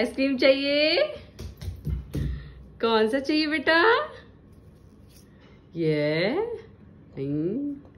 Ice cream चाहिए कौन सा चाहिए बेटा ये yeah.